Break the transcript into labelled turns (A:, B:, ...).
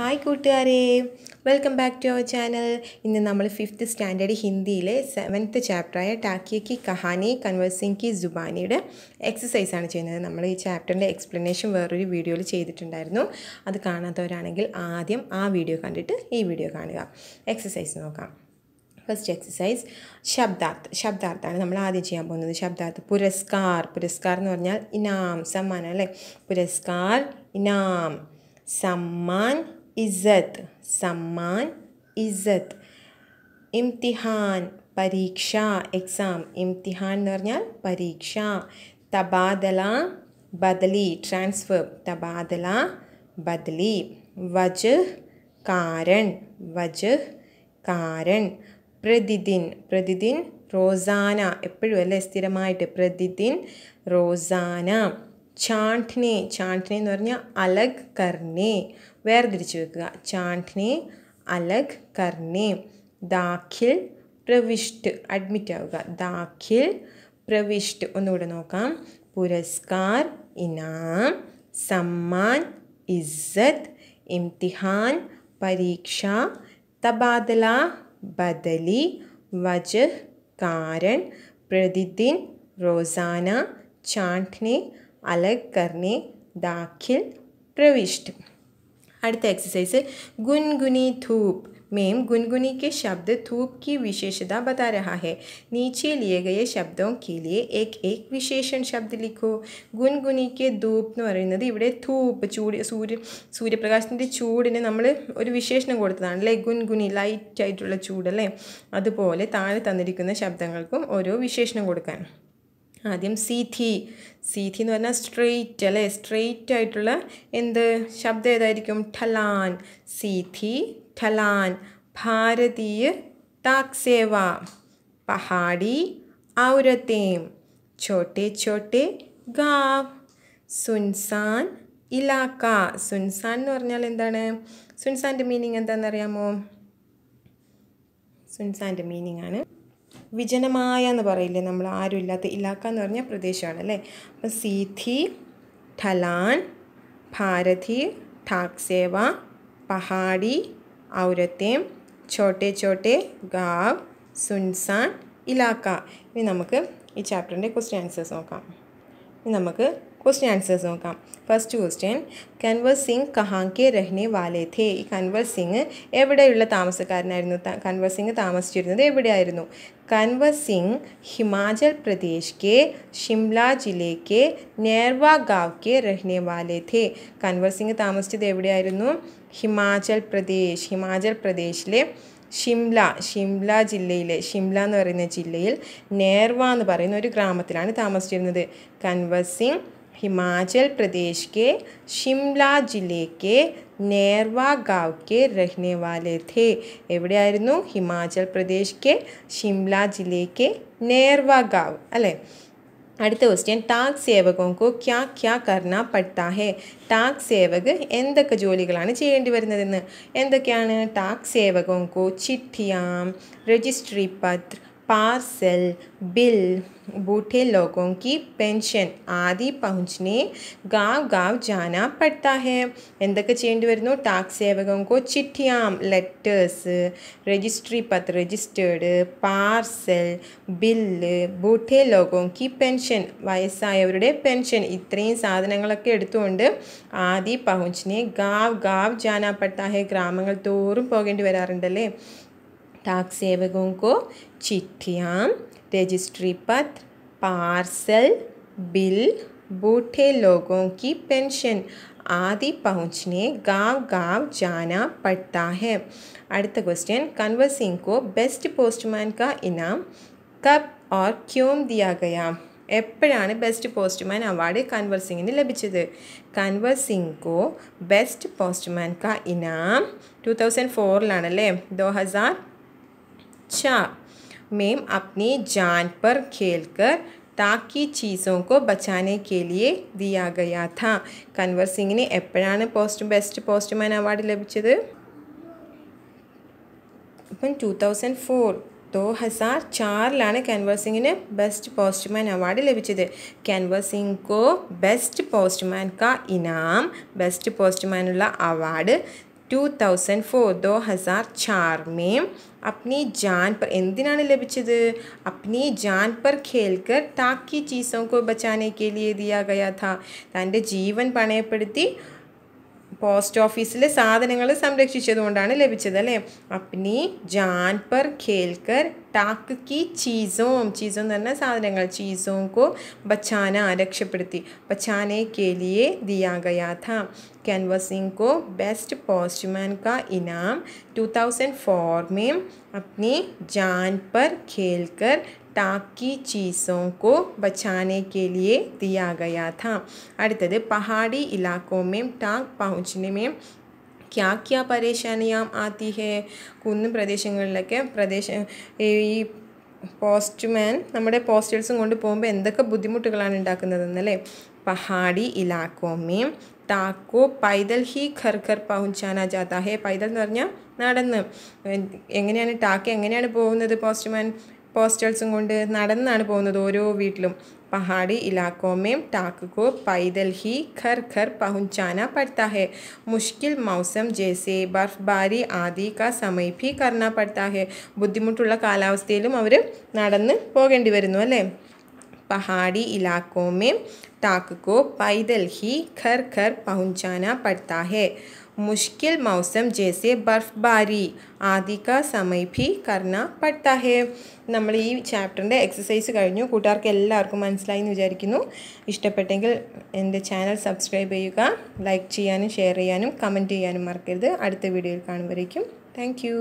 A: hi കൂട്ടുകാരെ welcome back to our channel ഇന്ന് നമ്മൾ ഫിഫ്ത്ത് സ്റ്റാൻഡേർഡ് ഹിന്ദിയിലെ സെവൻത്ത് ചാപ്റ്ററായ ടാക്കിയ കി കഹാനി കൺവേഴ്സിംഗ് കി ജുബാനിയുടെ ആണ് ചെയ്യുന്നത് നമ്മൾ ഈ ചാപ്റ്ററിൻ്റെ എക്സ്പ്ലനേഷൻ വേറൊരു വീഡിയോയിൽ ചെയ്തിട്ടുണ്ടായിരുന്നു അത് കാണാത്തവരാണെങ്കിൽ ആദ്യം ആ വീഡിയോ കണ്ടിട്ട് ഈ വീഡിയോ കാണുക എക്സസൈസ് നോക്കാം ഫസ്റ്റ് എക്സസൈസ് ശബ്ദാർത്ഥ് ശബ്ദാർത്ഥാണ് നമ്മൾ ആദ്യം ചെയ്യാൻ പോകുന്നത് ശബ്ദാർത്ഥ് പുരസ്കാർ പുരസ്കാർ എന്ന് പറഞ്ഞാൽ ഇനാം സമ്മാനം അല്ലേ പുരസ്കാർ ഇനാം സമ്മാൻ ഇസത്ത് സമ്മാൻ ഇസത്ത് ഇംതിഹാൻ പരീക്ഷ എക്സാം ഇംതിഹാൻ എന്ന് പറഞ്ഞാൽ പരീക്ഷ തബാദല ബദലി ട്രാൻസ്ഫർ തബാദല ബദലി വജ് കാരൺ വജ് കാരൺ പ്രതിദിൻ പ്രതിദിൻ റോസാന എപ്പോഴും അല്ലേ സ്ഥിരമായിട്ട് പ്രതിദിൻ റോസാന ചാണ്ടിനെ ചാണ്ടിനെ എന്ന് പറഞ്ഞാൽ അലഗ് കർണേ വേർതിരിച്ച് വെക്കുക ചാൻഡ്നി അലഗ് കർണി ദാഖിൽ പ്രവിഷ്ട് അഡ്മിറ്റ് ആവുക ദാഖിൽ പ്രവിഷ്ട് ഒന്നുകൂടെ നോക്കാം പുരസ്കാർ ഇനാം സമ്മാൻ ഇസ്സത്ത് ഇംതിഹാൻ പരീക്ഷ തബാദല ബദലി വജ് കാരൻ പ്രതിദിൻ റോസാന ചാണ്ട്നി അലഗ് കർണി ദാഖിൽ പ്രവിഷ്ട് അടുത്ത എക്സസൈസ് ഗുൻഗുനി ധൂപ് മേം ഗുൻഗുനിക്ക് ശബ്ദ ധൂപ് കി വിശേഷത विशेषता बता रहा है नीचे लिए गए शब्दों के लिए एक एक ഗുൻഗുനിക്ക് ധൂപ് എന്ന് പറയുന്നത് ഇവിടെ ധൂപ്പ് ചൂട് സൂര്യ സൂര്യപ്രകാശത്തിൻ്റെ ചൂടിന് നമ്മൾ ഒരു വിശേഷണം കൊടുത്തതാണ് അല്ലേ ഗുൻഗുനി ലൈറ്റ് ആയിട്ടുള്ള ചൂട് അതുപോലെ താഴെ തന്നിരിക്കുന്ന ശബ്ദങ്ങൾക്കും ഓരോ വിശേഷണം കൊടുക്കാൻ ആദ്യം സീഥി സീഥി എന്ന് പറഞ്ഞാൽ സ്ട്രെയിറ്റ് അല്ലേ സ്ട്രെയിറ്റ് ആയിട്ടുള്ള എന്ത് ശബ്ദം ഏതായിരിക്കും ഠലാൻ സീഥി ഠലാൻ ഭാരതീയ താക്സേവ പഹാടി ഔരത്തേം ചോട്ടെ ചോട്ടെ ഗാവ് സുൻസാൻ ഇലാക്ക സുൻസാൻ എന്ന് പറഞ്ഞാൽ എന്താണ് സുൻസാൻ്റെ മീനിങ് എന്താണെന്നറിയാമോ സുൻസാൻ്റെ മീനിങ് ആണ് വിജനമായ എന്ന് പറയില്ലേ നമ്മൾ ആരും ഇല്ലാത്ത ഇലാക്ക എന്ന് പറഞ്ഞ പ്രദേശമാണ് അല്ലേ അപ്പം സീഥി ഠലാൻ ഭാരതി ടാക്സേവ പഹാടി ഔരത്തേം ചോട്ടെ ചോട്ടെ ഗാവ് സുൻസാൻ ഇലാക്ക ഇനി നമുക്ക് ഈ ചാപ്റ്ററിൻ്റെ ക്വസ്റ്റ്യൻ ആൻസേഴ്സ് നോക്കാം ഇനി നമുക്ക് क्वेश्चन आंसर्स നോക്കാം ഫസ്റ്റ് ക്വസ്റ്റ്യൻ കൻവർ സിംഗ് കഹാങ്കെ രഹ്നെ വാലേ ഥേ ഈ കൻവർ സിംഗ് എവിടെയുള്ള താമസക്കാരനായിരുന്നു കൻവർ സിംഗ് താമസിച്ചിരുന്നത് എവിടെയായിരുന്നു കൻവർ സിംഗ് ഹിമാചൽ പ്രദേശ് കെ ഷിംല ജില്ലയ്ക്ക് നേർവ ഗാവ് കെ രഹ്നെ വാലേ ഥേ കൻവർ സിംഗ് താമസിച്ചത് എവിടെയായിരുന്നു ഹിമാചൽ പ്രദേശ് ഹിമാചൽ പ്രദേശിലെ ഷിംല ഷിംല ജില്ലയിലെ ഷിംല എന്ന് പറയുന്ന ജില്ലയിൽ നേർവ എന്ന് പറയുന്ന ഒരു ഗ്രാമത്തിലാണ് താമസിച്ചിരുന്നത് കൻവർ സിംഗ് हिमाचल प्रदेश के शिमला जिले के नेरवा गांव के रहने वाले थे एवड हिमाचल प्रदेश के शिमला जिले के नेरवा गांव अल अड़ क्वस्टन टाग सेवकों को क्या क्या करना पड़ता है टाग सेवक एोलिवे टाग सेवकों को चिट्ठिया रजिस्ट्री पत्र पार्सल बिल बूढ़े लोगों की पेंशन आदि पहुंचने गांव गांव जाना पड़ता है എന്തൊക്കെ ചെയ്യേണ്ടി വരുന്നു ടാക്സ് സേവകൾക്ക് ചിട്ടിയാം ലെറ്റേഴ്സ് രജിസ്ട്രി പത്ത് രജിസ്റ്റേർഡ് പാർസൽ ബില്ല് ബൂഠേ ലോകോങ്കി പെൻഷൻ വയസ്സായവരുടെ പെൻഷൻ ഇത്രയും സാധനങ്ങളൊക്കെ എടുത്തുകൊണ്ട് ആദി പഹുഞ്ചിനെ ഗാവ് ഗാവ് ജാനാ പെട്ടാ ഹെ ഗ്രാമങ്ങൾ തോറും പോകേണ്ടി വരാറുണ്ടല്ലേ डाक सेवकों को चिट्ठियाँ रजिस्ट्री पत्र पार्सल बिल बूढ़े लोगों की पेंशन आदि पहुंचने गांव गांव जाना पड़ता है अड़ता क्वेश्चन कन्वर सिंह को बेस्ट पोस्टमैन का इनाम कब और क्यों दिया गया पोस्टमैन अवार्ड कन्वर सिंह ने लभ कन्वर सिंह को बेस्ट पोस्टमैन का इनाम टू तौस ഫോറിലാണല്ലേ दो हज़ार अच्छा मैम अपनी जान पर खेलकर ताकि चीज़ों को बचाने के लिए दिया गया था कन्वर सिंह ने एपड़ान पोस्ट बेस्ट पोस्टमैन अवार्ड लू तौस फोर दो हज़ार चार लाने कैनवर सिंह ने बेस्ट पोस्टमैन अवार्ड लभचद कैनवर सिंह को बेस्ट पोस्टमैन का इनाम best postman award two thousand four दो हज़ार चार में अपनी जान पर എന്തിനാണ് ലഭിച്ചത് अपनी जान पर खेलकर ताकि चीज़ों को बचाने के लिए दिया गया था तीवन ജീവൻ പോസ്റ്റ് ഓഫീസിലെ സാധനങ്ങൾ സംരക്ഷിച്ചതുകൊണ്ടാണ് ലഭിച്ചത് അല്ലേ അപ്നി ജാൻ പർ ഖേൽക്കർ ടാക്ക് കി ചീസോം ചീസോ എന്ന് പറഞ്ഞ സാധനങ്ങൾ ചീസോം കോ ബച്ചാന രക്ഷപ്പെടുത്തി ബച്ചാനെ കേലിയെ ദിയാഗയാഥ ഗയാ കോ ബെസ്റ്റ് പോസ്റ്റ്മാൻ बेस्ट ഇനാം ടു തൗസൻഡ് 2004 में अपनी जान पर खेलकर ताकि चीज़ों को बचाने के लिए दिया गया था அடுத்தது पहाड़ी इलाकों में टाक पहुँचने में क्या क्या परेशानियाँ आती है കുന്നും പ്രദേശങ്ങളിലൊക്കെ പ്രദേശ ഈ പോസ്റ്റ്മാൻ നമ്മുടെ പോസ്റ്റേഴ്സും കൊണ്ട് പോകുമ്പോൾ എന്തൊക്കെ ബുദ്ധിമുട്ടുകളാണ് ഉണ്ടാക്കുന്നതെന്നല്ലേ पहाड़ी इलाकों में ताक को पैदल ही घर घर पहुंचाना जाता है पैदल എന്ന് പറഞ്ഞാൽ നടന്ന് എങ്ങനെയാണ് ടാക്ക് എങ്ങനെയാണ് പോകുന്നത് പോസ്റ്റ്മാൻ പോസ്റ്റേഴ്സും കൊണ്ട് നടന്നാണ് പോകുന്നത് ഓരോ വീട്ടിലും പഹാടി ഇലാക്കോമേം ടാക്കോ टाक ഖർ ഖർ ही घर घर पहुंचाना पड़ता है मुश्किल मौसम जैसे बर्फबारी आदि का समय भी करना पड़ता है ബുദ്ധിമുട്ടുള്ള കാലാവസ്ഥയിലും അവർ നടന്ന് പോകേണ്ടി വരുന്നു അല്ലേ പഹാടി ഇലാക്കോമേ താക്കോ टाक ഹി ഖർ ഖർ घर घर മുഷ്കിൽ മൗസം ജേസെ मुश्किल मौसम जैसे बर्फ़बारी ആദി കാ കർണ പട്ട ഹേ നമ്മൾ ഈ ചാപ്റ്ററിൻ്റെ എക്സസൈസ് കഴിഞ്ഞു കൂട്ടുകാർക്ക് എല്ലാവർക്കും മനസ്സിലായി എന്ന് വിചാരിക്കുന്നു ഇഷ്ടപ്പെട്ടെങ്കിൽ എൻ്റെ ചാനൽ സബ്സ്ക്രൈബ് ചെയ്യുക ലൈക്ക് ചെയ്യാനും ഷെയർ ചെയ്യാനും കമൻറ്റ് ചെയ്യാനും മറക്കരുത് അടുത്ത വീഡിയോയിൽ കാണുമ്പോഴേക്കും താങ്ക്